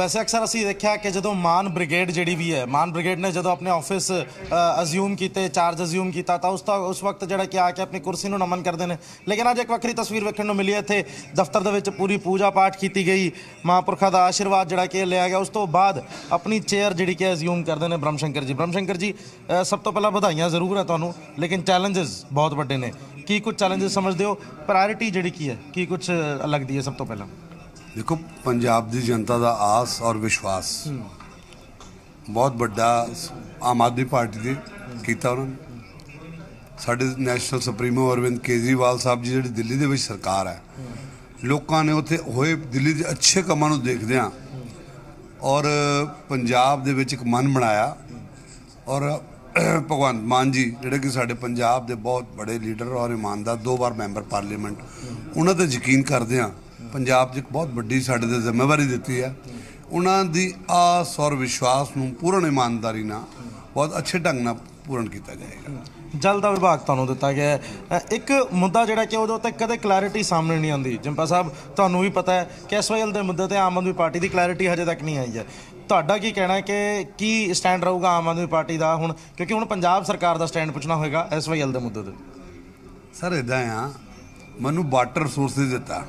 ਵੈਸੇ ਅਕਸਰ ਅਸੀਂ ਦੇਖਿਆ ਕਿ ਜਦੋਂ ਮਾਨ ਬ੍ਰਿਗੇਡ ਜਿਹੜੀ ਵੀ ਹੈ ਮਾਨ ਬ੍ਰਿਗੇਡ ਨੇ ਜਦੋਂ ਆਪਣੇ ਆਫਿਸ ਅਜ਼ਿਊਮ ਕੀਤੇ ਚਾਰਜ ਅਜ਼ਿਊਮ ਕੀਤਾ ਤਾਂ ਉਸ ਤਾਂ ਉਸ ਵਕਤ ਜਿਹੜਾ ਕਿ ਆ ਕੇ ਆਪਣੀ ਕੁਰਸੀ ਨੂੰ ਨਮਨ ਕਰਦੇ ਨੇ ਲੇਕਿਨ ਅੱਜ ਇੱਕ ਵੱਖਰੀ ਤਸਵੀਰ ਵੇਖਣ ਨੂੰ ਮਿਲੀ ਇੱਥੇ ਦਫ਼ਤਰ ਦੇ ਵਿੱਚ ਪੂਰੀ ਪੂਜਾ ਪਾਠ ਕੀਤੀ ਗਈ ਮਹਾਂਪੁਰਖਾਂ ਦਾ ਆਸ਼ੀਰਵਾਦ ਜਿਹੜਾ ਕਿ ਲਿਆ ਗਿਆ ਉਸ ਤੋਂ ਬਾਅਦ ਆਪਣੀ ਚੇਅਰ ਜਿਹੜੀ ਕਿ ਅਜ਼ਿਊਮ ਕਰਦੇ ਨੇ ਬ੍ਰਹਮ ਸ਼ੰਕਰ ਜੀ ਬ੍ਰਹਮ ਸ਼ੰਕਰ ਜੀ ਸਭ ਤੋਂ ਪਹਿਲਾਂ ਵਧਾਈਆਂ ਜ਼ਰੂਰ ਹੈ ਤੁਹਾਨੂੰ ਲੇਕਿਨ ਚੈਲੰਜਸ ਬਹੁਤ ਵੱਡੇ ਨੇ ਕੀ ਕੁਝ ਚੈਲੰਜਸ ਸਮਝਦੇ ਹੋ ਪ੍ਰਾਇੋਰਟੀ ਜਿਹੜੀ ਕੀ ਹੈ ਕੀ ਕੁਝ ਲੱਗਦੀ ਹੈ ਸਭ ਤੋਂ ਪਹਿਲਾਂ ਦੇਖੋ ਪੰਜਾਬ ਦੀ ਜਨਤਾ ਦਾ ਆਸ ਔਰ ਵਿਸ਼ਵਾਸ ਬਹੁਤ ਵੱਡਾ ਆਮ ਆਦਮੀ ਪਾਰਟੀ ਦੇ ਕੀਤਾ ਉਹਨਾਂ ਸਾਡੇ ਨੈਸ਼ਨਲ ਸੁਪਰੀਮੋ ਅਰਵਿੰਦ ਕੇਜਰੀਵਾਲ ਸਾਹਿਬ ਜੀ ਜਿਹੜੀ ਦਿੱਲੀ ਦੇ ਵਿੱਚ ਸਰਕਾਰ ਹੈ ਲੋਕਾਂ ਨੇ ਉੱਥੇ ਹੋਏ ਦਿੱਲੀ ਦੇ ਅੱਛੇ ਕੰਮਾਂ ਨੂੰ ਦੇਖਦਿਆਂ ਔਰ ਪੰਜਾਬ ਦੇ ਵਿੱਚ ਇੱਕ ਮਨ ਬਣਾਇਆ ਔਰ ਭਗਵੰਤ ਮਾਨ ਜੀ ਜਿਹੜੇ ਕਿ ਸਾਡੇ ਪੰਜਾਬ ਦੇ ਬਹੁਤ ਬੜੇ ਲੀਡਰ ਔਰ ਇਮਾਨਦਾਰ ਦੋ ਵਾਰ ਮੈਂਬਰ ਪਾਰਲੀਮੈਂਟ ਉਹਨਾਂ ਤੇ ਯਕੀਨ ਕਰਦੇ ਆ ਪੰਜਾਬ 'ਚ ਇੱਕ ਬਹੁਤ ਵੱਡੀ ਸਾਡੇ ਤੇ ਜ਼ਿੰਮੇਵਾਰੀ ਦਿੱਤੀ ਆ ਉਹਨਾਂ ਦੀ ਆਸ ਔਰ ਵਿਸ਼ਵਾਸ ਨੂੰ ਪੂਰਨ ਇਮਾਨਦਾਰੀ ਨਾਲ ਬਹੁਤ ਅੱਛੇ ਢੰਗ ਨਾਲ ਪੂਰਨ ਕੀਤਾ ਜਾਏਗਾ ਜਲ ਦਾ ਵਿਭਾਗ ਤੁਹਾਨੂੰ ਦਿੱਤਾ ਗਿਆ ਇੱਕ ਮੁੱਦਾ ਜਿਹੜਾ ਕਿ ਉਹਦੇ ਉੱਤੇ ਕਦੇ ਕਲੈਰਿਟੀ ਸਾਹਮਣੇ ਨਹੀਂ ਆਉਂਦੀ ਜੰਪਾ ਸਾਹਿਬ ਤੁਹਾਨੂੰ ਵੀ ਪਤਾ ਹੈ ਕਿ ਐਸਵਾਈਐਲ ਦੇ ਮੁੱਦੇ ਤੇ ਆਮ ਆਦਮੀ ਪਾਰਟੀ ਦੀ ਕਲੈਰਿਟੀ ਹਜੇ ਤੱਕ ਨਹੀਂ ਆਈ ਹੈ ਤੁਹਾਡਾ ਕੀ ਕਹਿਣਾ ਹੈ ਕਿ ਕੀ ਸਟੈਂਡ ਰਹੂਗਾ ਆਮ ਆਦਮੀ ਪਾਰਟੀ ਦਾ ਹੁਣ ਕਿਉਂਕਿ ਹੁਣ ਪੰਜਾਬ ਸਰਕਾਰ ਦਾ ਸਟੈਂਡ ਪੁੱਛਣਾ ਹੋਏਗਾ ਐਸਵਾਈਐਲ ਦੇ ਮੁੱਦੇ ਤੇ ਸਰ ਇਦਾਂ ਆ ਮੈਨੂੰ ਵਾਟਰ ਰਿਸੋਰਸਿਸ ਦਿੱਤਾ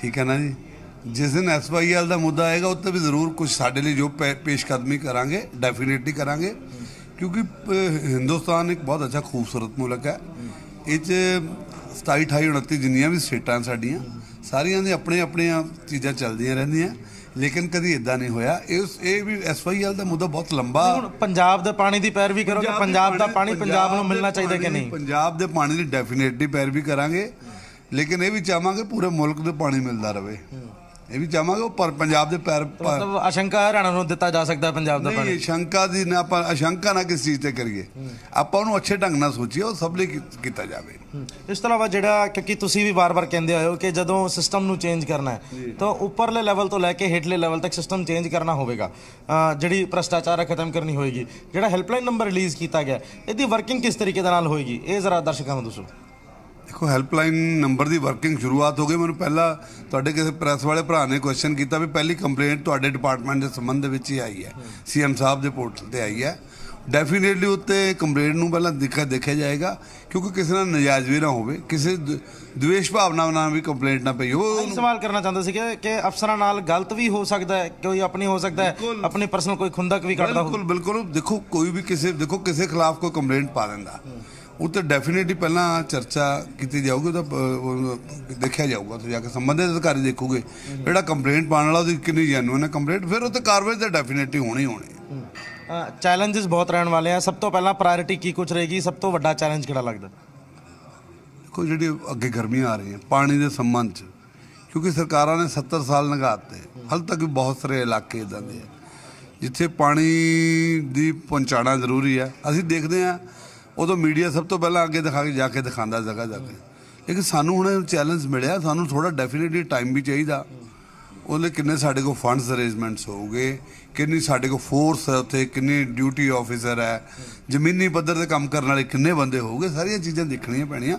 ਠੀਕ ਹੈ ਨਾ ਜੀ ਜਿਸ ਦਿਨ ਐਸਵਾਈਐਲ ਦਾ ਮੁੱਦਾ ਆਏਗਾ ਉੱਤੇ ਵੀ ਜ਼ਰੂਰ ਕੁਝ ਸਾਡੇ ਲਈ ਜੋ ਪੇਸ਼ਕਦਮੀ ਕਰਾਂਗੇ ਡੈਫੀਨਿਟਲੀ ਕਰਾਂਗੇ ਕਿਉਂਕਿ ਹਿੰਦੁਸਤਾਨ ਇੱਕ ਬਹੁਤ ਅੱਛਾ ਖੂਬਸੂਰਤ ਮੁਲਕ ਹੈ ਇਹ ਚ 27 28 29 ਜਿੰਨੀਆਂ ਵੀ ਸਟੇਟਾਂ ਸਾਡੀਆਂ ਸਾਰੀਆਂ ਦੇ ਆਪਣੇ ਆਪਣੇ ਚੀਜ਼ਾਂ ਚੱਲਦੀਆਂ ਰਹਿੰਦੀਆਂ ਲੇਕਿਨ ਕਦੀ ਇਦਾਂ ਨਹੀਂ ਹੋਇਆ ਇਸ ਇਹ ਵੀ ਐਸਵਾਈਐਲ ਦਾ ਮੁੱਦਾ ਬਹੁਤ ਲੰਬਾ ਹੁਣ ਪੰਜਾਬ ਦੇ ਪਾਣੀ ਦੀ ਪੈਰਵੀ ਕਰੋ ਕਿ ਪੰਜਾਬ ਦਾ ਪਾਣੀ ਪੰਜਾਬ ਨੂੰ ਮਿਲਣਾ ਚਾਹੀਦਾ ਕਿ ਨਹੀਂ ਪੰਜਾਬ ਦੇ ਪਾਣੀ ਦੀ ਡੈਫੀਨਿਟਲੀ ਪੈਰਵੀ ਕਰਾਂਗੇ ਲੇਕਿਨ ਇਹ ਵੀ ਚਾਹਾਂਗੇ ਪੂਰੇ ਮੁਲਕ ਦੇ ਪਾਣੀ ਮਿਲਦਾ ਰਹੇ ਇਹ ਵੀ ਚਾਹਾਂਗੇ ਪਰ ਪੰਜਾਬ ਦੇ ਪੈਰ ਮਤਲਬ ਆਸ਼ੰਕਾ ਹਰਿਆਣਾ ਨੂੰ ਦਿੱਤਾ ਜਾ ਸਕਦਾ ਪੰਜਾਬ ਦਾ ਪਾਣੀ ਨਹੀਂ ਸ਼ੰਕਾ ਦੀ ਨਾ ਆਪਾਂ ਅਸ਼ੰਕਾ ਨਾ ਕਿਸ ਚੀਜ਼ ਤੇ ਕਰੀਏ ਆਪਾਂ ਉਹਨੂੰ ਅੱਛੇ ਢੰਗ ਨਾਲ ਸੋਚੀਏ ਉਹ ਸਭ ਲਈ ਕੀਤਾ ਜਾਵੇ ਇਸ ਤਰ੍ਹਾਂ ਵਾ ਜਿਹੜਾ ਕਿਉਂਕਿ ਤੁਸੀਂ ਵੀ ਬਾਰ-ਬਾਰ ਕਹਿੰਦੇ ਆਇਓ ਕਿ ਜਦੋਂ ਸਿਸਟਮ ਨੂੰ ਚੇਂਜ ਕਰਨਾ ਹੈ ਤਾਂ ਉੱਪਰਲੇ ਲੈਵਲ ਤੋਂ ਲੈ ਕੇ ਹੇਠਲੇ ਲੈਵਲ ਤੱਕ ਸਿਸਟਮ ਚੇਂਜ ਕਰਨਾ ਹੋਵੇਗਾ ਜਿਹੜੀ ਭ੍ਰਸ਼ਟਾਚਾਰ ਖਤਮ ਕਰਨੀ ਹੋਏਗੀ ਜਿਹੜਾ ਹੈਲਪਲਾਈਨ ਨੰਬਰ ਰਿਲੀਜ਼ ਕੀਤਾ ਗਿਆ ਇਹਦੀ ਵਰਕਿੰਗ ਕਿਸ ਤਰੀਕੇ ਦੇ ਨਾਲ ਹੋਏਗੀ ਇਹ ਜ਼ਰਾ ਦਰਸ਼ਕਾਂ ਨੂੰ ਦੱਸੋ ਦੇਖੋ ਹੈਲਪਲਾਈਨ ਨੰਬਰ ਦੀ ਵਰਕਿੰਗ ਸ਼ੁਰੂਆਤ ਹੋ ਗਈ ਮੈਨੂੰ ਪਹਿਲਾਂ ਤੁਹਾਡੇ ਕਿਸੇ ਪ੍ਰੈਸ ਵਾਲੇ ਭਰਾ ਨੇ ਕੁਐਸਚਨ ਕੀਤਾ ਵੀ ਪਹਿਲੀ ਕੰਪਲੇਂਟ ਤੁਹਾਡੇ ਡਿਪਾਰਟਮੈਂਟ ਦੇ ਸੰਬੰਧ ਵਿੱਚ ਹੀ ਆਈ ਹੈ ਸੀਐਮ ਸਾਹਿਬ ਦੇ ਪੋਰਟਲ ਤੇ ਆਈ ਹੈ ਡੈਫੀਨਿਟਲੀ ਉੱਤੇ ਕੰਪਲੇਂਟ ਨੂੰ ਪਹਿਲਾਂ ਦੇਖਿਆ ਦੇਖਿਆ ਜਾਏਗਾ ਕਿਉਂਕਿ ਕਿਸੇ ਨਾਲ ਨਜਾਇਜ਼ ਵੀ ਨਾ ਹੋਵੇ ਕਿਸੇ ਦੁਵੇਸ਼ ਭਾਵਨਾ ਨਾਲ ਵੀ ਕੰਪਲੇਂਟ ਨਾ ਪਈ ਉਹ ਸਵਾਲ ਕਰਨਾ ਚਾਹੁੰਦਾ ਸੀ ਕਿ ਅਫਸਰਾਂ ਨਾਲ ਗਲਤ ਵੀ ਹੋ ਸਕਦਾ ਹੈ ਕੋਈ ਆਪਣੀ ਹੋ ਸਕਦਾ ਹੈ ਆਪਣੇ ਪਰਸਨਲ ਕੋਈ ਖੁੰਦਕ ਵੀ ਕਰਦਾ ਹੋ ਬਿਲਕੁਲ ਬਿਲਕੁਲ ਦੇਖੋ ਕੋਈ ਵੀ ਕਿਸੇ ਦੇਖੋ ਕਿਸੇ ਖਿਲਾਫ ਕੋਈ ਕੰਪਲੇਂਟ ਪਾ ਦਿੰਦਾ ਉਹ ਤਾਂ ਡੈਫੀਨਿਟਲੀ ਪਹਿਲਾਂ ਚਰਚਾ ਕੀਤੀ ਜਾਊਗੀ ਤਾਂ ਦੇਖਿਆ ਜਾਊਗਾ ਤੇ ਜਾ ਕੇ ਸੰਬੰਧਿਤ ਅਧਿਕਾਰੀ ਦੇਖੋਗੇ ਜਿਹੜਾ ਕੰਪਲੇਂਟ ਪਾਣ ਵਾਲਾ ਉਹਦੀ ਕਿੰਨੀ ਜੈਨੂਇਨ ਹੈ ਕੰਪਲੇਂਟ ਫਿਰ ਉਹ ਤੇ ਕਾਰਵਾਈ ਤਾਂ ਡੈਫੀਨਿਟਲੀ ਹੋਣੀ ਹੋਣੀ ਚੈਲੰਜਸ ਬਹੁਤ ਰਹਿਣ ਵਾਲੇ ਆ ਸਭ ਤੋਂ ਪਹਿਲਾਂ ਪ੍ਰਾਇੋਰਟੀ ਕੀ ਕੁਝ ਰਹੇਗੀ ਸਭ ਤੋਂ ਵੱਡਾ ਚੈਲੰਜ ਕਿਹੜਾ ਲੱਗਦਾ ਕੋਈ ਜਿਹੜੀ ਅੱਗੇ ਗਰਮੀਆਂ ਆ ਰਹੀਆਂ ਪਾਣੀ ਦੇ ਸੰਬੰਧ ਚ ਕਿਉਂਕਿ ਸਰਕਾਰਾਂ ਨੇ 70 ਸਾਲ ਲੰਘਾਤੇ ਹਲ ਤੱਕ ਬਹੁਤ ਸਾਰੇ ਇਲਾਕੇ ਇਦਾਂ ਦੇ ਆ ਜਿੱਥੇ ਪਾਣੀ ਦੀ ਪਹੁੰਚਾਣਾ ਜ਼ਰੂਰੀ ਆ ਅਸੀਂ ਦੇਖਦੇ ਆ ਉਦੋਂ ਮੀਡੀਆ ਸਭ ਤੋਂ ਪਹਿਲਾਂ ਅੱਗੇ ਦਿਖਾ ਕੇ ਜਾ ਕੇ ਦਿਖਾਉਂਦਾ ਜਗ੍ਹਾ ਜਾ ਕੇ ਲੇਕਿਨ ਸਾਨੂੰ ਹੁਣ ਚੈਲੰਜ ਮਿਲਿਆ ਸਾਨੂੰ ਥੋੜਾ ਡੈਫੀਨਿਟਲੀ ਟਾਈਮ ਵੀ ਚਾਹੀਦਾ ਉਹਦੇ ਕਿੰਨੇ ਸਾਡੇ ਕੋਲ ਫੰਡਸ ਅਰੇਂਜਮੈਂਟਸ ਹੋਊਗੇ ਕਿੰਨੀ ਸਾਡੇ ਕੋਲ ਫੋਰਸ ਹੈ ਉੱਥੇ ਕਿੰਨੀ ਡਿਊਟੀ ਆਫੀਸਰ ਹੈ ਜ਼ਮੀਨੀ ਪੱਧਰ ਤੇ ਕੰਮ ਕਰਨ ਵਾਲੇ ਕਿੰਨੇ ਬੰਦੇ ਹੋਊਗੇ ਸਾਰੀਆਂ ਚੀਜ਼ਾਂ ਦੇਖਣੀਆਂ ਪੈਣੀਆਂ